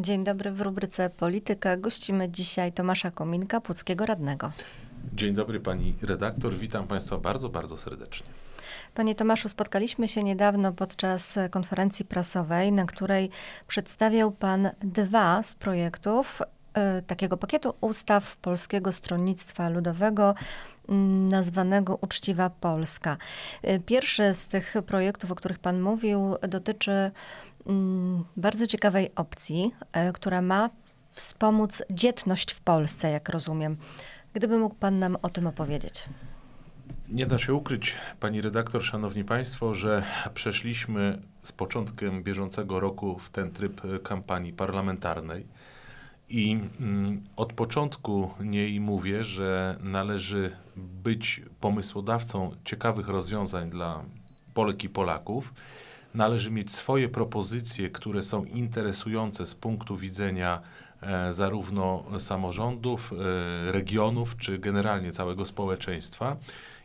Dzień dobry w rubryce Polityka. Gościmy dzisiaj Tomasza Kominka, Puckiego Radnego. Dzień dobry pani redaktor, witam państwa bardzo, bardzo serdecznie. Panie Tomaszu, spotkaliśmy się niedawno podczas konferencji prasowej, na której przedstawiał pan dwa z projektów e, takiego pakietu ustaw Polskiego Stronnictwa Ludowego nazwanego Uczciwa Polska. E, pierwszy z tych projektów, o których pan mówił, dotyczy Mm, bardzo ciekawej opcji, e, która ma wspomóc dzietność w Polsce, jak rozumiem. Gdyby mógł Pan nam o tym opowiedzieć. Nie da się ukryć, pani redaktor, szanowni państwo, że przeszliśmy z początkiem bieżącego roku w ten tryb e, kampanii parlamentarnej i mm, od początku niej mówię, że należy być pomysłodawcą ciekawych rozwiązań dla Polek i Polaków należy mieć swoje propozycje, które są interesujące z punktu widzenia e, zarówno samorządów, e, regionów, czy generalnie całego społeczeństwa.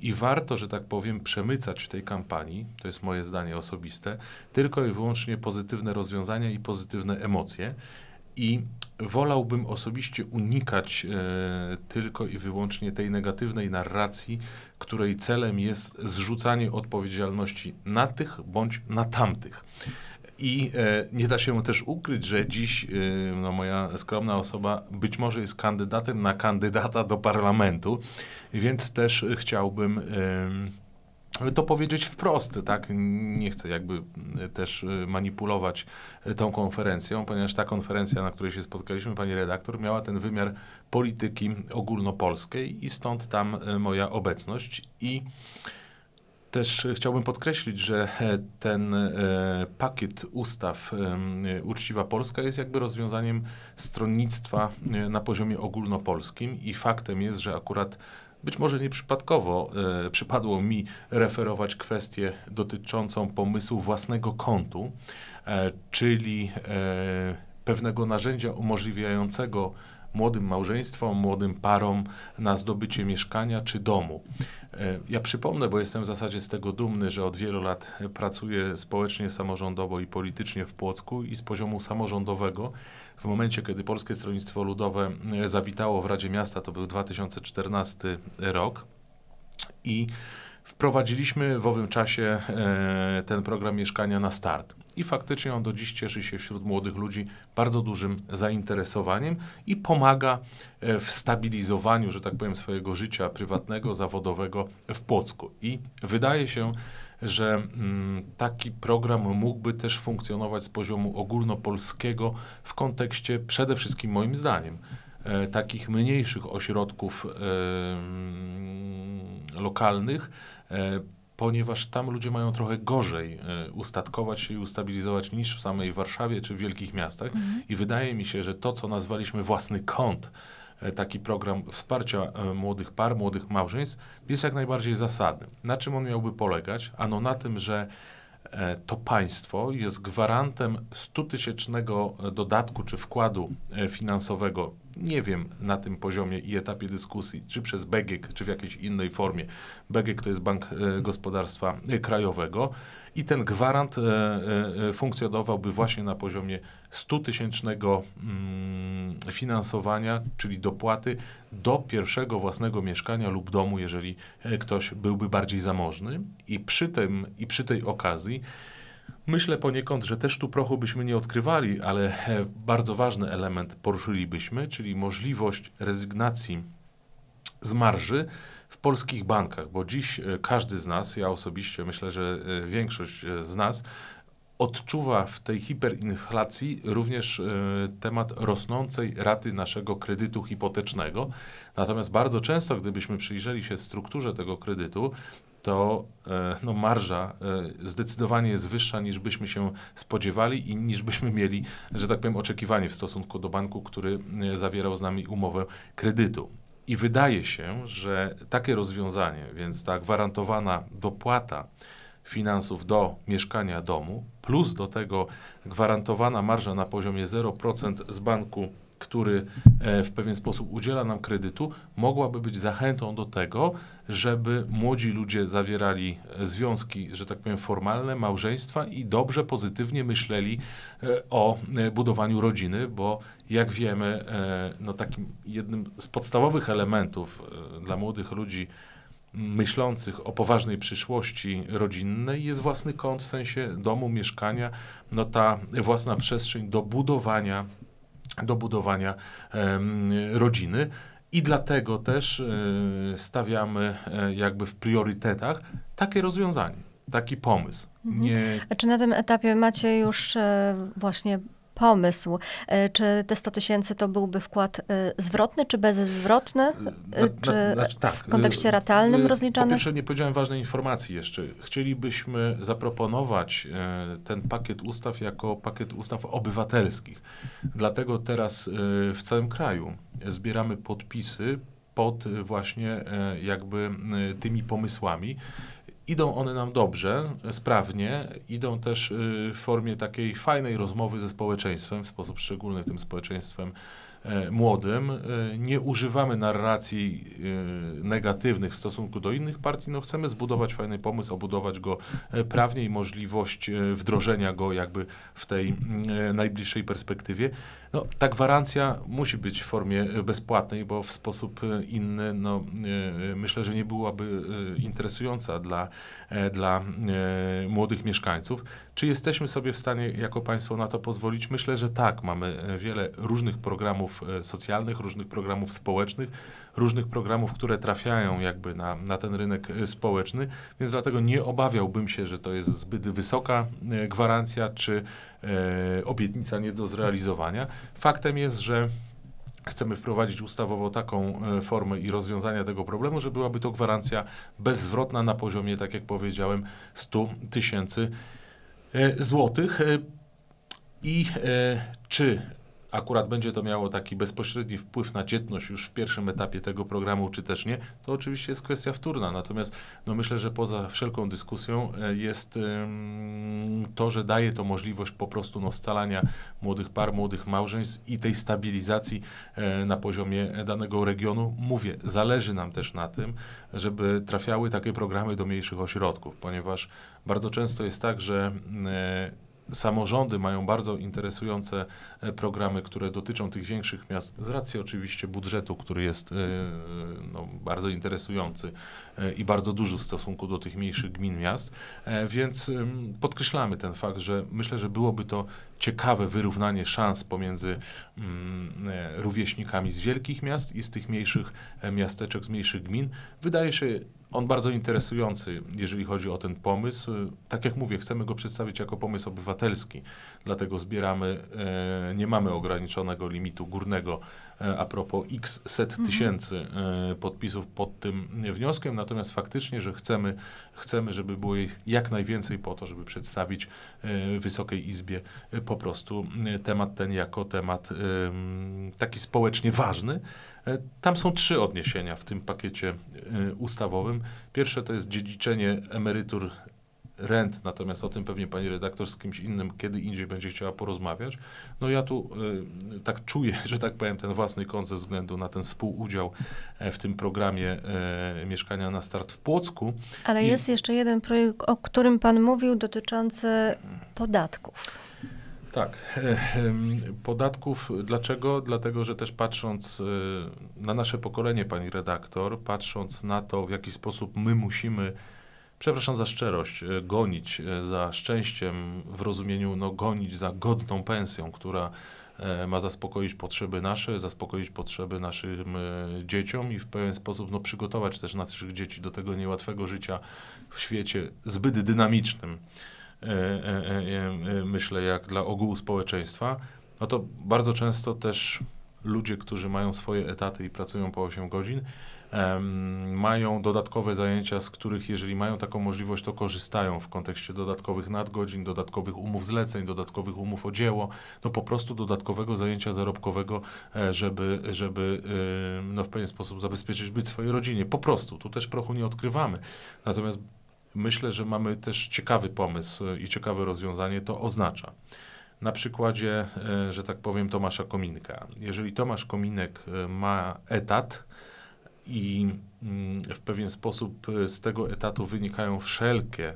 I warto, że tak powiem, przemycać w tej kampanii, to jest moje zdanie osobiste, tylko i wyłącznie pozytywne rozwiązania i pozytywne emocje i wolałbym osobiście unikać e, tylko i wyłącznie tej negatywnej narracji, której celem jest zrzucanie odpowiedzialności na tych bądź na tamtych. I e, nie da się też ukryć, że dziś e, no, moja skromna osoba być może jest kandydatem na kandydata do parlamentu, więc też chciałbym to powiedzieć wprost, tak? Nie chcę jakby e, też e, manipulować e, tą konferencją, ponieważ ta konferencja, na której się spotkaliśmy, pani redaktor, miała ten wymiar polityki ogólnopolskiej i stąd tam moja obecność i też chciałbym podkreślić, że ten pakiet ustaw Uczciwa Polska jest jakby rozwiązaniem stronnictwa na poziomie ogólnopolskim i faktem jest, że akurat być może nieprzypadkowo e, przypadło mi referować kwestię dotyczącą pomysłu własnego kontu, e, czyli e, pewnego narzędzia umożliwiającego młodym małżeństwom, młodym parom na zdobycie mieszkania czy domu. E, ja przypomnę, bo jestem w zasadzie z tego dumny, że od wielu lat pracuję społecznie, samorządowo i politycznie w Płocku i z poziomu samorządowego w momencie, kiedy Polskie Stronnictwo Ludowe e, zawitało w Radzie Miasta, to był 2014 rok i wprowadziliśmy w owym czasie e, ten program Mieszkania na Start. I faktycznie on do dziś cieszy się wśród młodych ludzi bardzo dużym zainteresowaniem i pomaga e, w stabilizowaniu, że tak powiem, swojego życia prywatnego, zawodowego w Płocku. I wydaje się, że mm, taki program mógłby też funkcjonować z poziomu ogólnopolskiego w kontekście przede wszystkim moim zdaniem e, takich mniejszych ośrodków e, mm, lokalnych, e, ponieważ tam ludzie mają trochę gorzej ustatkować się i ustabilizować niż w samej Warszawie czy w wielkich miastach. Mhm. I wydaje mi się, że to, co nazwaliśmy własny kąt, E, taki program wsparcia e, młodych par, młodych małżeństw jest jak najbardziej zasadny. Na czym on miałby polegać? Ano na tym, że e, to państwo jest gwarantem 100 tysięcznego dodatku czy wkładu finansowego nie wiem na tym poziomie i etapie dyskusji, czy przez BGK, czy w jakiejś innej formie. BGK to jest Bank e, Gospodarstwa e, Krajowego i ten gwarant e, funkcjonowałby właśnie na poziomie 100 tysięcznego mm, finansowania, czyli dopłaty do pierwszego własnego mieszkania lub domu, jeżeli ktoś byłby bardziej zamożny. I przy, tym, i przy tej okazji Myślę poniekąd, że też tu prochu byśmy nie odkrywali, ale e, bardzo ważny element poruszylibyśmy, czyli możliwość rezygnacji z marży w polskich bankach, bo dziś e, każdy z nas, ja osobiście myślę, że e, większość z nas odczuwa w tej hiperinflacji również temat rosnącej raty naszego kredytu hipotecznego. Natomiast bardzo często, gdybyśmy przyjrzeli się strukturze tego kredytu, to e, no, marża e, zdecydowanie jest wyższa niż byśmy się spodziewali i niż byśmy mieli, że tak powiem, oczekiwanie w stosunku do banku, który e, zawierał z nami umowę kredytu. I wydaje się, że takie rozwiązanie, więc ta gwarantowana dopłata finansów do mieszkania domu, plus do tego gwarantowana marża na poziomie 0% z banku który e, w pewien sposób udziela nam kredytu, mogłaby być zachętą do tego, żeby młodzi ludzie zawierali e, związki, że tak powiem, formalne, małżeństwa i dobrze, pozytywnie myśleli e, o budowaniu rodziny, bo jak wiemy, no takim jednym z podstawowych elementów dla młodych ludzi, myślących o poważnej przyszłości rodzinnej jest własny kąt w sensie domu, mieszkania, no ta własna przestrzeń do budowania do budowania rodziny. I dlatego też e, stawiamy e, jakby w priorytetach takie rozwiązanie, taki pomysł. Mhm. Nie... A czy na tym etapie macie już e, właśnie pomysł. E, czy te 100 tysięcy to byłby wkład e, zwrotny, czy bezzwrotny? E, czy znaczy, tak. w kontekście ratalnym rozliczany? Jeszcze nie powiedziałem ważnej informacji jeszcze. Chcielibyśmy zaproponować ten pakiet ustaw jako pakiet ustaw obywatelskich. Dlatego teraz w całym kraju zbieramy podpisy pod właśnie jakby tymi pomysłami. Idą one nam dobrze, sprawnie, idą też y, w formie takiej fajnej rozmowy ze społeczeństwem, w sposób szczególny tym społeczeństwem E, młodym. E, nie używamy narracji e, negatywnych w stosunku do innych partii. No, chcemy zbudować fajny pomysł, obudować go prawnie i możliwość wdrożenia go jakby w tej najbliższej perspektywie. No, ta gwarancja musi być w formie bezpłatnej, bo w sposób inny no, myślę, że nie byłaby interesująca dla, dla młodych mieszkańców. Czy jesteśmy sobie w stanie jako państwo na to pozwolić? Myślę, że tak. Mamy wiele różnych programów E, socjalnych, różnych programów społecznych, różnych programów, które trafiają jakby na, na ten rynek e, społeczny, więc dlatego nie obawiałbym się, że to jest zbyt wysoka e, gwarancja czy e, obietnica nie do zrealizowania. Faktem jest, że chcemy wprowadzić ustawowo taką formę i rozwiązania tego problemu, że byłaby to gwarancja bezzwrotna na poziomie, tak jak powiedziałem, 100 tysięcy złotych. I czy akurat będzie to miało taki bezpośredni wpływ na dzietność już w pierwszym etapie tego programu, czy też nie, to oczywiście jest kwestia wtórna. Natomiast no myślę, że poza wszelką dyskusją e, jest to, że daje to możliwość po prostu no, scalania młodych par, młodych małżeństw i tej stabilizacji e, na poziomie danego regionu. Mówię, zależy nam też na tym, żeby trafiały takie programy do mniejszych ośrodków, ponieważ bardzo często jest tak, że e, samorządy mają bardzo interesujące e, programy, które dotyczą tych większych miast, z racji oczywiście budżetu, który jest e, no, bardzo interesujący e, i bardzo duży w stosunku do tych mniejszych gmin, miast. Więc podkreślamy ten fakt, że myślę, że byłoby to ciekawe wyrównanie szans pomiędzy mm, rówieśnikami z wielkich miast i z tych mniejszych miasteczek, z mniejszych gmin. Wydaje się on bardzo interesujący, jeżeli chodzi o ten pomysł. Tak jak mówię, chcemy go przedstawić jako pomysł obywatelski, dlatego zbieramy, e, nie mamy ograniczonego limitu górnego a propos x set mhm. tysięcy mhm. podpisów pod tym wnioskiem, natomiast faktycznie, że chcemy, chcemy, żeby było ich jak najwięcej po to, żeby przedstawić e, Wysokiej Izbie e, po prostu temat ten jako temat taki społecznie ważny. Tam są trzy odniesienia w tym pakiecie ustawowym. Pierwsze to jest dziedziczenie emerytur rent, natomiast o tym pewnie pani redaktor z kimś innym kiedy indziej będzie chciała porozmawiać. No ja tu y, tak czuję, że tak powiem, ten własny kąt ze względu na ten współudział e, w tym programie y, Mieszkania na Start w Płocku. Ale I... jest jeszcze jeden projekt, o którym pan mówił, dotyczący podatków. Tak. E, podatków. Dlaczego? Dlatego, że też patrząc na nasze pokolenie, pani redaktor, patrząc na to, w jaki sposób my musimy przepraszam za szczerość, e, gonić e, za szczęściem w rozumieniu, no gonić za godną pensją, która e, ma zaspokoić potrzeby nasze, zaspokoić potrzeby naszym dzieciom i w pewien sposób no, przygotować też naszych dzieci do tego niełatwego życia w świecie zbyt dynamicznym, myślę, jak dla ogółu społeczeństwa. No to bardzo często też ludzie, którzy mają swoje etaty i pracują po 8 godzin, um, mają dodatkowe zajęcia, z których jeżeli mają taką możliwość, to korzystają w kontekście dodatkowych nadgodzin, dodatkowych umów zleceń, dodatkowych umów o dzieło, no po prostu dodatkowego zajęcia zarobkowego, e, żeby, żeby e, no w pewien sposób zabezpieczyć być swojej rodzinie. Po prostu, tu też prochu nie odkrywamy. Natomiast myślę, że mamy też ciekawy pomysł e, i ciekawe rozwiązanie to oznacza. Na przykładzie, e, że tak powiem, Tomasza Kominka. Jeżeli Tomasz Kominek e, ma etat i mm, w pewien sposób e, z tego etatu wynikają wszelkie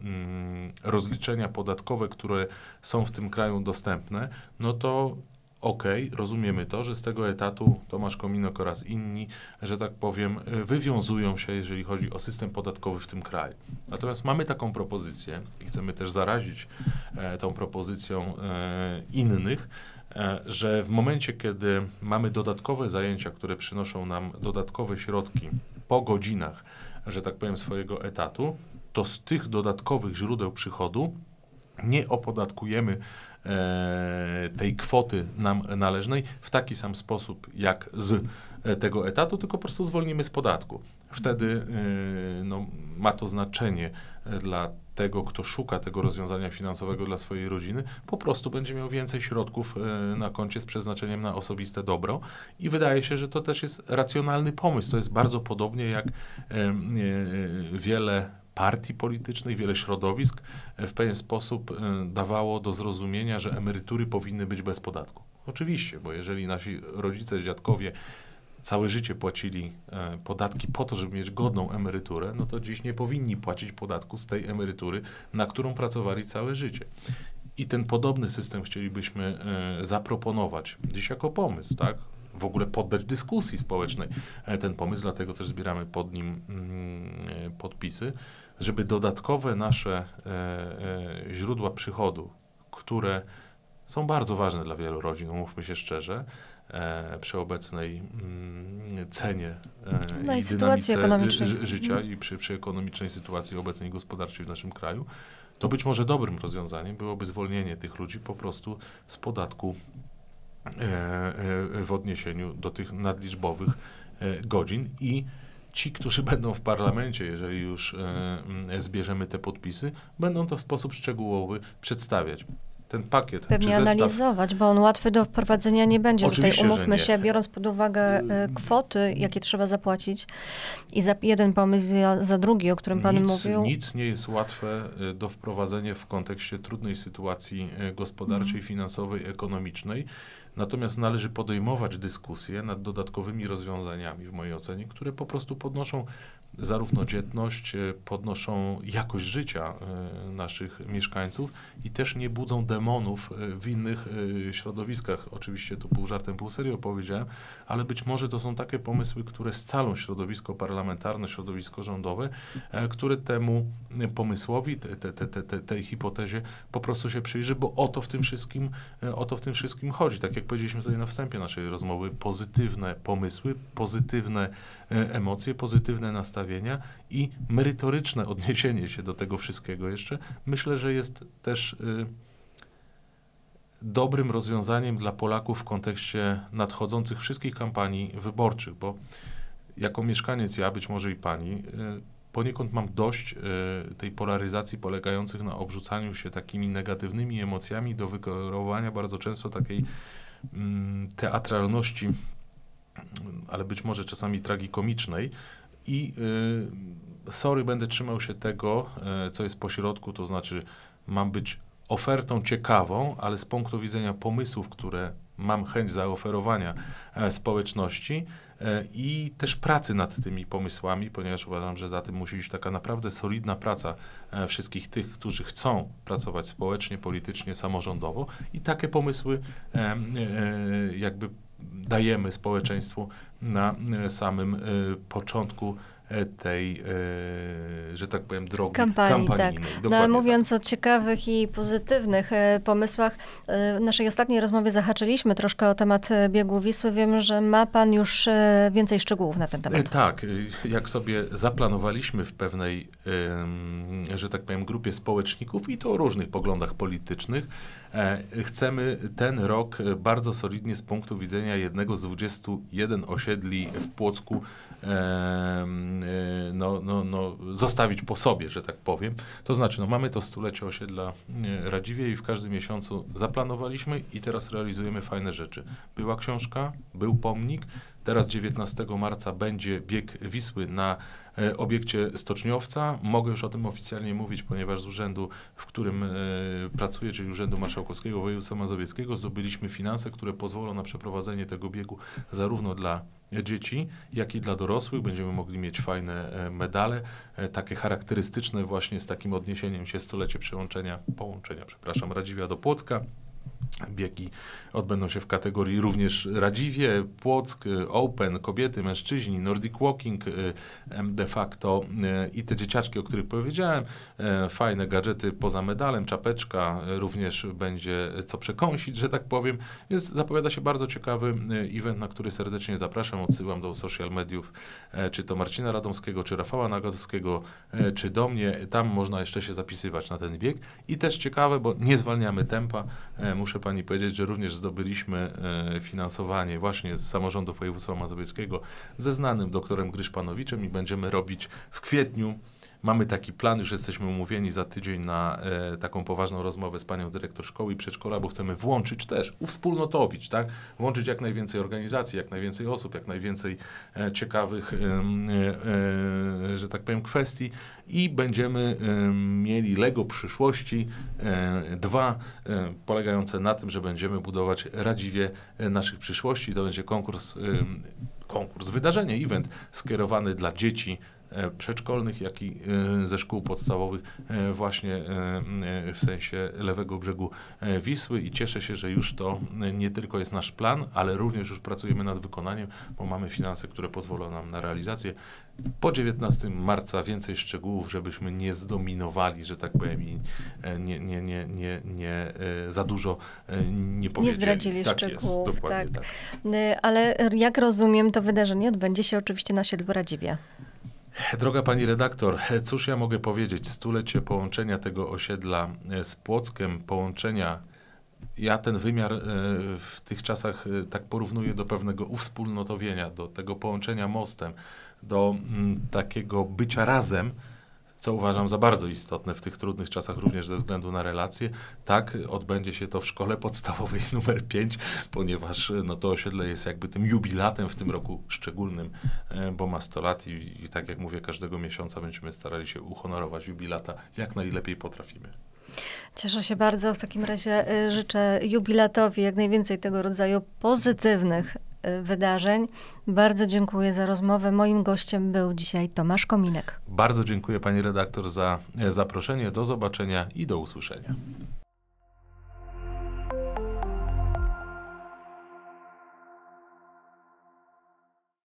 mm, rozliczenia podatkowe, które są w tym kraju dostępne, no to OK, rozumiemy to, że z tego etatu Tomasz Kominok oraz inni, że tak powiem, y, wywiązują się, jeżeli chodzi o system podatkowy w tym kraju. Natomiast mamy taką propozycję i chcemy też zarazić e, tą propozycją e, innych, e, że w momencie, kiedy mamy dodatkowe zajęcia, które przynoszą nam dodatkowe środki po godzinach, że tak powiem, swojego etatu, to z tych dodatkowych źródeł przychodu nie opodatkujemy e, tej kwoty nam należnej w taki sam sposób jak z e, tego etatu, tylko po prostu zwolnimy z podatku. Wtedy e, no, ma to znaczenie dla tego, kto szuka tego rozwiązania finansowego dla swojej rodziny, po prostu będzie miał więcej środków na koncie z przeznaczeniem na osobiste dobro. I wydaje się, że to też jest racjonalny pomysł. To jest bardzo podobnie jak wiele partii politycznych, wiele środowisk e, w pewien sposób e, dawało do zrozumienia, że emerytury powinny być bez podatku. Oczywiście, bo jeżeli nasi rodzice, dziadkowie całe życie płacili e, podatki po to, żeby mieć godną emeryturę, no to dziś nie powinni płacić podatku z tej emerytury, na którą pracowali całe życie. I ten podobny system chcielibyśmy zaproponować dziś jako pomysł, tak? w ogóle poddać dyskusji społecznej ten pomysł, dlatego też zbieramy pod nim mm, podpisy, żeby dodatkowe nasze e, e, źródła przychodu, które są bardzo ważne dla wielu rodzin, umówmy się szczerze, e, przy obecnej mm, cenie e, no i, i sytuacji ekonomicznej. Ży, życia mhm. i przy, przy, ekonomicznej sytuacji obecnej gospodarczej w naszym kraju, to być może dobrym rozwiązaniem byłoby zwolnienie tych ludzi po prostu z podatku e, e w odniesieniu do tych nadliczbowych godzin i ci, którzy będą w parlamencie, jeżeli już e, mm, zbierzemy te podpisy, będą to w sposób szczegółowy przedstawiać ten pakiet. Pewnie zestaw... analizować, bo on łatwy do wprowadzenia nie będzie. Oczywiście, Tutaj umówmy się, biorąc pod uwagę y, kwoty, jakie trzeba zapłacić i za jeden pomysł, za, za drugi, o którym pan nic, mówił. Nic nie jest łatwe e, do wprowadzenia w kontekście trudnej sytuacji e, gospodarczej, mm. finansowej, ekonomicznej. Natomiast należy podejmować dyskusje nad dodatkowymi rozwiązaniami, w mojej ocenie, które po prostu podnoszą zarówno dzietność, e, podnoszą jakość życia e, naszych mieszkańców i też nie budzą demonów e, w innych środowiskach. Oczywiście to pół żartem, pół serio powiedziałem, ale być może to są takie pomysły, które scalą środowisko parlamentarne, środowisko rządowe, które temu pomysłowi, te, te, te, tej hipotezie po prostu się przyjrzy, bo o to w tym wszystkim, o to w tym wszystkim chodzi. Tak jak powiedzieliśmy sobie na wstępie naszej rozmowy, pozytywne pomysły, pozytywne emocje, pozytywne nastawienie i merytoryczne odniesienie się do tego wszystkiego jeszcze, myślę, że jest też y, dobrym rozwiązaniem dla Polaków w kontekście nadchodzących wszystkich kampanii wyborczych, bo jako mieszkaniec, ja być może i pani, y, poniekąd mam dość y, tej polaryzacji polegających na obrzucaniu się takimi negatywnymi emocjami do wykorowania bardzo często takiej mm, teatralności ale być może czasami tragikomicznej, i y, sorry, będę trzymał się tego, y, co jest po środku, to znaczy mam być ofertą ciekawą, ale z punktu widzenia pomysłów, które mam chęć zaoferowania e, społeczności e, i też pracy nad tymi pomysłami, ponieważ uważam, że za tym musi być taka naprawdę solidna praca e, wszystkich tych, którzy chcą pracować społecznie, politycznie, samorządowo i takie pomysły jakby dajemy społeczeństwu na e, samym e, początku e, tej, że tak powiem, drogi kampanii. tak. No, ale tak. mówiąc tak. o ciekawych i pozytywnych pomysłach, w naszej ostatniej rozmowie zahaczyliśmy troszkę o temat biegu Wisły. Wiem, że ma pan już więcej szczegółów na ten temat. Tak, jak sobie zaplanowaliśmy w pewnej, że tak powiem, grupie społeczników i to o różnych poglądach politycznych, E, chcemy ten rok e, bardzo solidnie z punktu widzenia jednego z 21 osiedli w Płocku e, no, no, no, zostawić po sobie, że tak powiem. To znaczy, no, mamy to stulecie osiedla Radziwie i w każdym miesiącu zaplanowaliśmy i teraz realizujemy fajne rzeczy. Była książka, był pomnik, Teraz 19 marca będzie bieg Wisły na e, obiekcie stoczniowca. Mogę już o tym oficjalnie mówić, ponieważ z urzędu, w którym e, pracuję, czyli Urzędu Marszałkowskiego Województwa Mazowieckiego, zdobyliśmy finanse, które pozwolą na przeprowadzenie tego biegu zarówno dla dzieci, jak i dla dorosłych. Będziemy mogli mieć fajne e, medale, takie charakterystyczne właśnie z takim odniesieniem się stulecie przełączenia, połączenia, przepraszam, Radziwia do Płocka. Biegi odbędą się w kategorii również Radziwie, Płock, Open, kobiety, mężczyźni, Nordic Walking y, de facto y, i te dzieciaczki, o których powiedziałem. Y, fajne gadżety poza medalem, czapeczka również będzie co przekąsić, że tak powiem. Więc zapowiada się bardzo ciekawy event, na który serdecznie zapraszam. Odsyłam do social mediów, e, czy to Marcina Radomskiego, czy Rafała Nagatowskiego, e, czy do mnie. Tam można jeszcze się zapisywać na ten bieg. I też ciekawe, bo nie zwalniamy tempa. E, Muszę muszę pani powiedzieć, że również zdobyliśmy e, finansowanie właśnie z samorządu województwa mazowieckiego ze znanym doktorem Gryszpanowiczem i będziemy robić w kwietniu Mamy taki plan, już jesteśmy umówieni za tydzień na e, taką poważną rozmowę z panią dyrektor szkoły i przedszkola, bo chcemy włączyć też, uwspólnotowić, tak? Włączyć jak najwięcej organizacji, jak najwięcej osób, jak najwięcej e, ciekawych, e, e, że tak powiem, kwestii i będziemy mieli Lego przyszłości e, dwa, e, polegające na tym, że będziemy budować radziwie naszych przyszłości. To będzie konkurs, konkurs, wydarzenie, event skierowany dla dzieci E, przedszkolnych, jak i e, ze szkół podstawowych e, właśnie w sensie lewego brzegu Wisły i cieszę się, że już to nie tylko jest nasz plan, ale również już pracujemy nad wykonaniem, bo mamy finanse, które pozwolą nam na realizację. Po 19 marca więcej szczegółów, żebyśmy nie zdominowali, że tak powiem, i nie, nie, nie, nie, nie za dużo nie powiedzieli. Nie zdradzili tak szczegółów, jest, tak. tak. Ale jak rozumiem, to wydarzenie odbędzie się oczywiście na Siedlu Radziwia. Droga pani redaktor, cóż ja mogę powiedzieć? Stulecie połączenia tego osiedla e, z Płockiem, połączenia. Ja ten wymiar e, w tych czasach e, tak porównuję do pewnego uwspólnotowienia, do tego połączenia mostem, do mm, takiego bycia razem co uważam za bardzo istotne w tych trudnych czasach, również ze względu na relacje. Tak, odbędzie się to w szkole podstawowej numer 5, ponieważ no, to osiedle jest jakby tym jubilatem w tym roku szczególnym, e, bo ma 100 lat i, i tak jak mówię, każdego miesiąca będziemy starali się uhonorować jubilata jak najlepiej potrafimy. Cieszę się bardzo. W takim razie e, życzę jubilatowi jak najwięcej tego rodzaju pozytywnych Y, wydarzeń. Bardzo dziękuję za rozmowę. Moim gościem był dzisiaj Tomasz Kominek. Bardzo dziękuję pani redaktor za e, zaproszenie. Do zobaczenia i do usłyszenia.